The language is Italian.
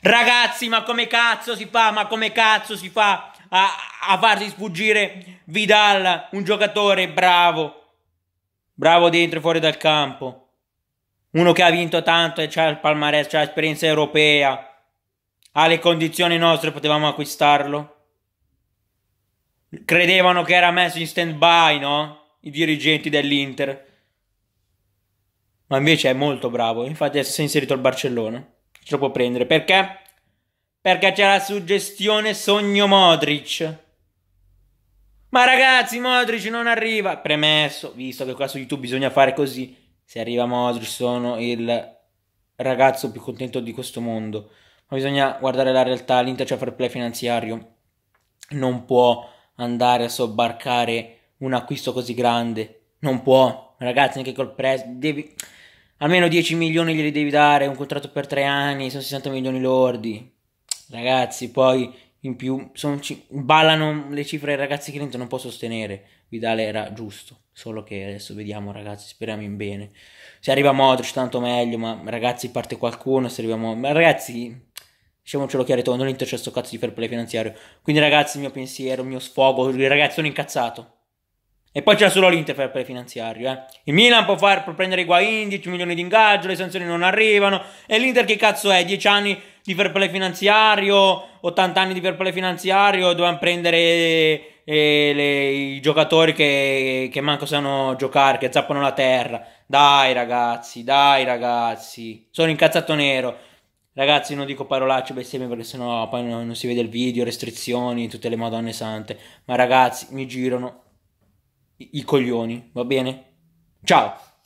Ragazzi, ma come cazzo si fa? Ma come cazzo si fa a, a farsi sfuggire Vidal, un giocatore bravo? Bravo dentro e fuori dal campo. Uno che ha vinto tanto e ha il palmarès, ha l'esperienza europea. ha le condizioni nostre potevamo acquistarlo. Credevano che era messo in stand by, no? I dirigenti dell'Inter. Ma invece è molto bravo. Infatti si è inserito al Barcellona ce lo può prendere. Perché? Perché c'è la suggestione sogno Modric. Ma ragazzi, Modric non arriva. Premesso, visto che qua su YouTube bisogna fare così. Se arriva Modric sono il ragazzo più contento di questo mondo. Ma bisogna guardare la realtà. L'Inter c'è fair play finanziario. Non può andare a sobbarcare un acquisto così grande. Non può. Ragazzi, anche col prezzo. Devi almeno 10 milioni glieli devi dare, un contratto per 3 anni, sono 60 milioni lordi. Ragazzi, poi in più ci- ballano le cifre ragazzi che non può sostenere. Vidale era giusto, solo che adesso vediamo ragazzi, speriamo in bene. Se arriva Modric tanto meglio, ma ragazzi parte qualcuno, se arriviamo... Ma ragazzi, diciamocelo chiaramente, non c'è sto cazzo di fair play finanziario. Quindi ragazzi, il mio pensiero, il mio sfogo, ragazzi, sono incazzato. E poi c'è solo l'Inter per il finanziario. Eh. Il Milan può, far, può prendere Guain, 10 milioni di ingaggio, le sanzioni non arrivano. E l'Inter che cazzo è? 10 anni di fair play finanziario, 80 anni di fair play finanziario, dovevamo prendere e eh, le, i giocatori che, che, manco sanno giocare, che zappano la terra. Dai ragazzi, dai ragazzi, sono incazzato nero. Ragazzi, non dico parolacce bestemmie perché sennò poi non, non si vede il video, restrizioni, tutte le madonne sante. Ma ragazzi, mi girano i coglioni, va bene? Ciao!